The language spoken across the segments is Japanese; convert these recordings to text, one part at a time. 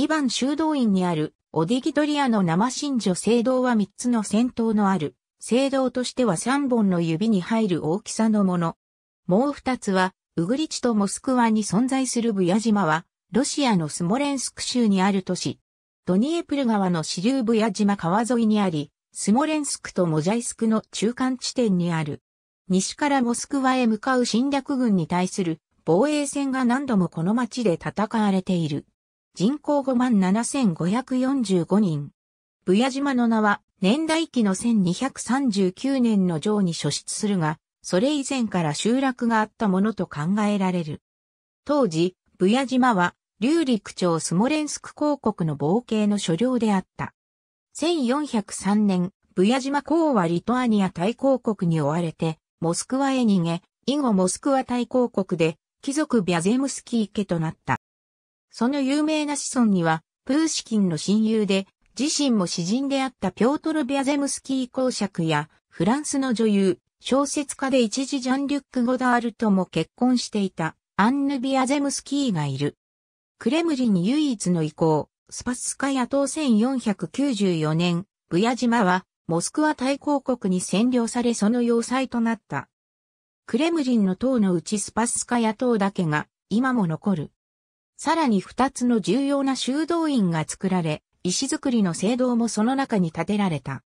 イヴァン修道院にあるオディギトリアの生神女聖堂は3つの先頭のある聖堂としては3本の指に入る大きさのもの。もう2つは、ウグリチとモスクワに存在するブヤ島は、ロシアのスモレンスク州にある都市。ドニエプル川の支流ブヤ島川沿いにあり、スモレンスクとモジャイスクの中間地点にある。西からモスクワへ向かう侵略軍に対する防衛戦が何度もこの町で戦われている。人口57,545人。ブヤ島の名は、年代記の1239年の上に初出するが、それ以前から集落があったものと考えられる。当時、ブヤ島は、龍陸町スモレンスク公国の冒険の所領であった。1403年、ブヤ島公はリトアニア大公国に追われて、モスクワへ逃げ、以後モスクワ大公国で、貴族ビャゼムスキー家となった。その有名な子孫には、プーシキンの親友で、自身も詩人であったピョートル・ビアゼムスキー公爵や、フランスの女優、小説家で一時ジャン・リュック・ゴダールとも結婚していた、アンヌ・ビアゼムスキーがいる。クレムリンに唯一の遺構、スパスカヤ島1494年、ブヤ島は、モスクワ大公国に占領されその要塞となった。クレムリンの塔のうちスパスカヤ島だけが、今も残る。さらに二つの重要な修道院が作られ、石造りの聖堂もその中に建てられた。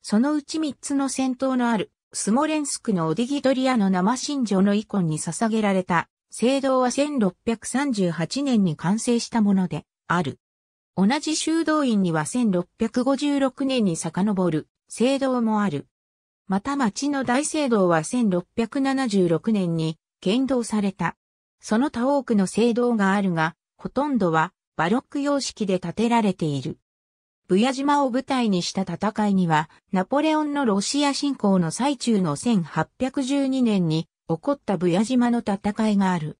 そのうち三つの戦闘のある、スモレンスクのオディギドリアの生神女の遺恨に捧げられた、聖堂は1638年に完成したもので、ある。同じ修道院には1656年に遡る、聖堂もある。また町の大聖堂は1676年に、剣道された。その他多くの聖堂があるが、ほとんどはバロック様式で建てられている。ブヤ島を舞台にした戦いには、ナポレオンのロシア侵攻の最中の1812年に起こったブヤ島の戦いがある。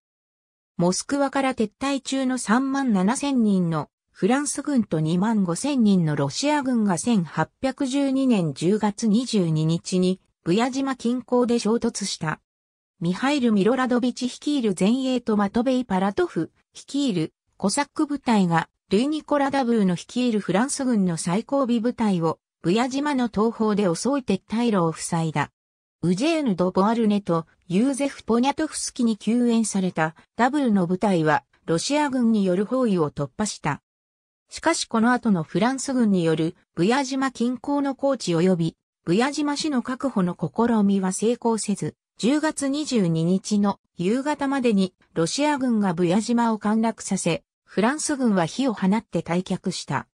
モスクワから撤退中の3万7千人のフランス軍と2万5千人のロシア軍が1812年10月22日にブヤ島近郊で衝突した。ミハイル・ミロラドビチ率いる前衛とマトベイ・パラトフ、率いるコサック部隊が、ルイ・ニコラダブーの率いるフランス軍の最後尾部隊を、ブヤ島の東方で襲い撤退路を塞いだ。ウジェーヌ・ド・ボアルネとユーゼフ・ポニャトフスキに救援されたダブーの部隊は、ロシア軍による包囲を突破した。しかしこの後のフランス軍によるブヤ島近郊の高地及び、ブヤ島市の確保の試みは成功せず、10月22日の夕方までにロシア軍がブヤ島を陥落させ、フランス軍は火を放って退却した。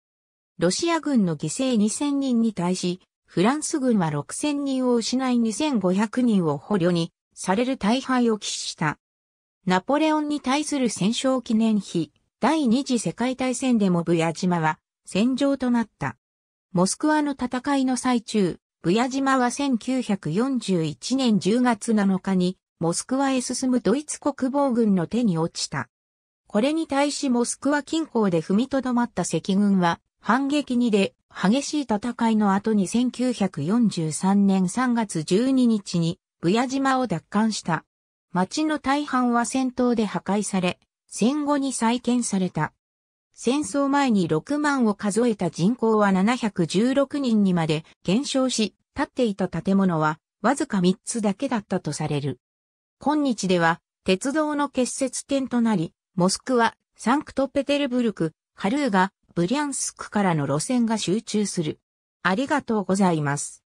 ロシア軍の犠牲2000人に対し、フランス軍は6000人を失い2500人を捕虜にされる大敗を喫した。ナポレオンに対する戦勝記念碑、第二次世界大戦でもブヤ島は戦場となった。モスクワの戦いの最中、ブヤ島は1941年10月7日にモスクワへ進むドイツ国防軍の手に落ちた。これに対しモスクワ近郊で踏みとどまった赤軍は反撃にで激しい戦いの後に1943年3月12日にブヤ島を奪還した。町の大半は戦闘で破壊され、戦後に再建された。戦争前に6万を数えた人口は716人にまで減少し、建っていた建物はわずか3つだけだったとされる。今日では鉄道の結節点となり、モスクワ、サンクトペテルブルク、カルーガ、ブリャンスクからの路線が集中する。ありがとうございます。